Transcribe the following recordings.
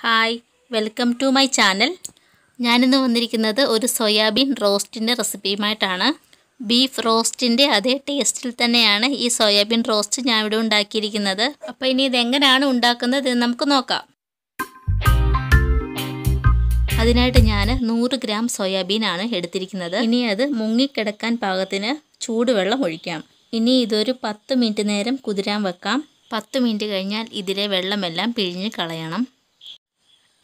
hi welcome to my channel ഞാനിന്ന് വന്നിരിക്കുന്നത് ഒരു സോയാബീൻ റോസ്റ്റിൻ്റെ റെസിപ്പിയുമായിട്ടാണ് ബീഫ് റോസ്റ്റിൻ്റെ അതേ ടേസ്റ്റിൽ തന്നെയാണ് ഈ സോയാബീൻ റോസ്റ്റ് ഞാൻ ഇവിടെ ഉണ്ടാക്കിയിരിക്കുന്നത് അപ്പോൾ ഇനി ഇതെങ്ങനെയാണ് ഉണ്ടാക്കുന്നത് നമുക്ക് നോക്കാം അതിനായിട്ട് ഞാൻ നൂറ് ഗ്രാം സോയാബീനാണ് എടുത്തിരിക്കുന്നത് ഇനി അത് മുങ്ങിക്കിടക്കാൻ പാകത്തിന് ചൂടുവെള്ളം ഒഴിക്കാം ഇനി ഇതൊരു പത്ത് മിനിറ്റ് നേരം കുതിരാൻ വെക്കാം പത്ത് മിനിറ്റ് കഴിഞ്ഞാൽ ഇതിലെ വെള്ളമെല്ലാം പിഴിഞ്ഞ് കളയണം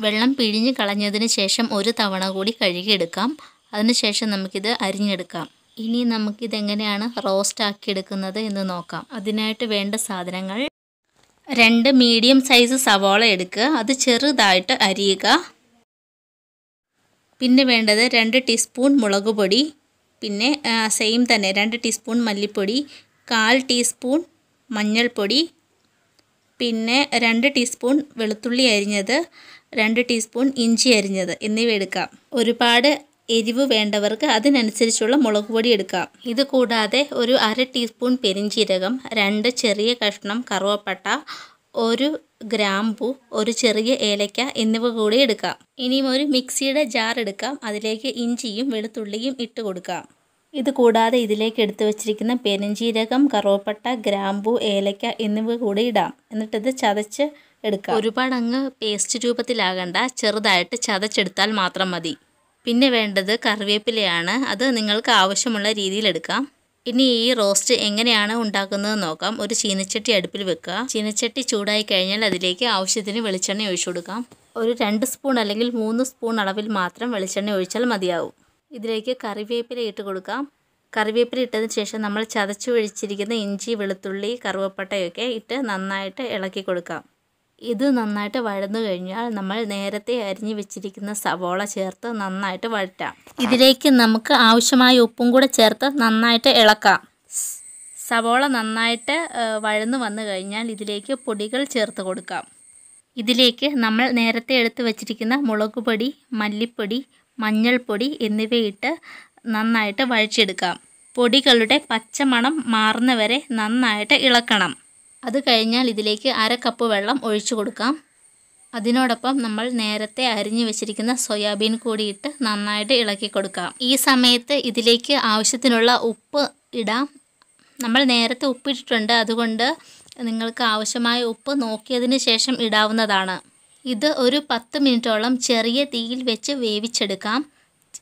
വെള്ളം പിഴിഞ്ഞ് കളഞ്ഞതിന് ശേഷം ഒരു തവണ കൂടി കഴുകിയെടുക്കാം അതിനുശേഷം നമുക്കിത് അരിഞ്ഞെടുക്കാം ഇനി നമുക്കിതെങ്ങനെയാണ് റോസ്റ്റ് എടുക്കുന്നത് എന്ന് നോക്കാം അതിനായിട്ട് വേണ്ട സാധനങ്ങൾ രണ്ട് മീഡിയം സൈസ് സവാള എടുക്കുക അത് ചെറുതായിട്ട് അരിയുക പിന്നെ വേണ്ടത് രണ്ട് ടീസ്പൂൺ മുളക് പൊടി പിന്നെ സെയിം തന്നെ രണ്ട് ടീസ്പൂൺ മല്ലിപ്പൊടി കാൽ ടീസ്പൂൺ മഞ്ഞൾപ്പൊടി പിന്നെ രണ്ട് ടീസ്പൂൺ വെളുത്തുള്ളി അരിഞ്ഞത് രണ്ട് ടീസ്പൂൺ ഇഞ്ചി അരിഞ്ഞത് എന്നിവ എടുക്കാം ഒരുപാട് എരിവ് വേണ്ടവർക്ക് അതിനനുസരിച്ചുള്ള മുളക് പൊടി എടുക്കാം ഇത് കൂടാതെ ഒരു അര ടീസ്പൂൺ പെരിഞ്ചീരകം രണ്ട് ചെറിയ കഷ്ണം കറുവപ്പട്ട ഒരു ഗ്രാമ്പു ഒരു ചെറിയ ഏലക്ക എന്നിവ കൂടി എടുക്കാം ഇനിയും ഒരു മിക്സിയുടെ ജാർ എടുക്കാം അതിലേക്ക് ഇഞ്ചിയും വെളുത്തുള്ളിയും ഇട്ട് കൊടുക്കാം ഇത് കൂടാതെ ഇതിലേക്ക് എടുത്തു വെച്ചിരിക്കുന്ന പെരുംജീരകം കറുവപ്പട്ട ഗ്രാമ്പു ഏലക്ക എന്നിവ കൂടി ഇടാം എന്നിട്ടിത് ചതച്ച് എടുക്കാം ഒരുപാട് അങ്ങ് പേസ്റ്റ് രൂപത്തിലാകണ്ട ചെറുതായിട്ട് ചതച്ചെടുത്താൽ മാത്രം മതി പിന്നെ വേണ്ടത് കറിവേപ്പിലയാണ് അത് നിങ്ങൾക്ക് ആവശ്യമുള്ള രീതിയിൽ എടുക്കാം ഇനി ഈ റോസ്റ്റ് എങ്ങനെയാണ് ഉണ്ടാക്കുന്നത് നോക്കാം ഒരു ചീനച്ചട്ടി അടുപ്പിൽ വെക്കുക ചീനച്ചട്ടി ചൂടായി കഴിഞ്ഞാൽ അതിലേക്ക് ആവശ്യത്തിന് വെളിച്ചെണ്ണ ഒഴിച്ചു കൊടുക്കാം ഒരു രണ്ട് സ്പൂൺ അല്ലെങ്കിൽ മൂന്ന് സ്പൂൺ അളവിൽ മാത്രം വെളിച്ചെണ്ണ ഒഴിച്ചാൽ മതിയാവും ഇതിലേക്ക് കറിവേപ്പില ഇട്ട് കൊടുക്കാം കറിവേപ്പില ഇട്ടതിന് ശേഷം നമ്മൾ ചതച്ചു വെച്ചിരിക്കുന്ന ഇഞ്ചി വെളുത്തുള്ളി കറുവപ്പട്ടയൊക്കെ ഇട്ട് നന്നായിട്ട് ഇളക്കി കൊടുക്കാം ഇത് നന്നായിട്ട് വഴന്നു കഴിഞ്ഞാൽ നമ്മൾ നേരത്തെ അരിഞ്ഞു വെച്ചിരിക്കുന്ന സവോള ചേർത്ത് നന്നായിട്ട് വഴറ്റാം ഇതിലേക്ക് നമുക്ക് ആവശ്യമായ ഉപ്പും കൂടെ ചേർത്ത് നന്നായിട്ട് ഇളക്കാം സവോള നന്നായിട്ട് വഴന്നു വന്നു കഴിഞ്ഞാൽ ഇതിലേക്ക് പൊടികൾ ചേർത്ത് കൊടുക്കാം ഇതിലേക്ക് നമ്മൾ നേരത്തെ എടുത്ത് വച്ചിരിക്കുന്ന മുളക് പൊടി മല്ലിപ്പൊടി മഞ്ഞൾപ്പൊടി എന്നിവയിട്ട് നന്നായിട്ട് വഴിച്ചെടുക്കാം പൊടികളുടെ പച്ചമണം മാറുന്നവരെ നന്നായിട്ട് ഇളക്കണം അത് കഴിഞ്ഞാൽ ഇതിലേക്ക് അര കപ്പ് വെള്ളം ഒഴിച്ചു കൊടുക്കാം അതിനോടൊപ്പം നമ്മൾ നേരത്തെ അരിഞ്ഞു വെച്ചിരിക്കുന്ന സോയാബീൻ കൂടിയിട്ട് നന്നായിട്ട് ഇളക്കി കൊടുക്കാം ഈ സമയത്ത് ഇതിലേക്ക് ആവശ്യത്തിനുള്ള ഉപ്പ് ഇടാം നമ്മൾ നേരത്തെ ഉപ്പിട്ടിട്ടുണ്ട് അതുകൊണ്ട് നിങ്ങൾക്ക് ആവശ്യമായ ഉപ്പ് നോക്കിയതിന് ശേഷം ഇടാവുന്നതാണ് ഇത് ഒരു പത്ത് മിനിറ്റോളം ചെറിയ തീയിൽ വെച്ച് വേവിച്ചെടുക്കാം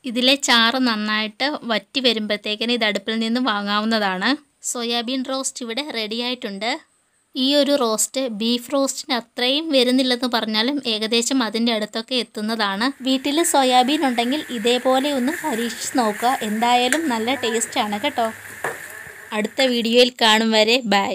ഇതിലെ ചാറ് നന്നായിട്ട് വറ്റി വരുമ്പോഴത്തേക്കിന് ഇത് അടുപ്പിൽ നിന്ന് വാങ്ങാവുന്നതാണ് സോയാബീൻ റോസ്റ്റ് ഇവിടെ റെഡിയായിട്ടുണ്ട് ഈ ഒരു റോസ്റ്റ് ബീഫ് റോസ്റ്റിന് അത്രയും വരുന്നില്ലെന്ന് പറഞ്ഞാലും ഏകദേശം അതിൻ്റെ അടുത്തൊക്കെ എത്തുന്നതാണ് വീട്ടിൽ സോയാബീൻ ഉണ്ടെങ്കിൽ ഇതേപോലെ ഒന്ന് പരീക്ഷിച്ച് നോക്കുക എന്തായാലും നല്ല ടേസ്റ്റാണ് കേട്ടോ അടുത്ത വീഡിയോയിൽ കാണും വരെ ബൈ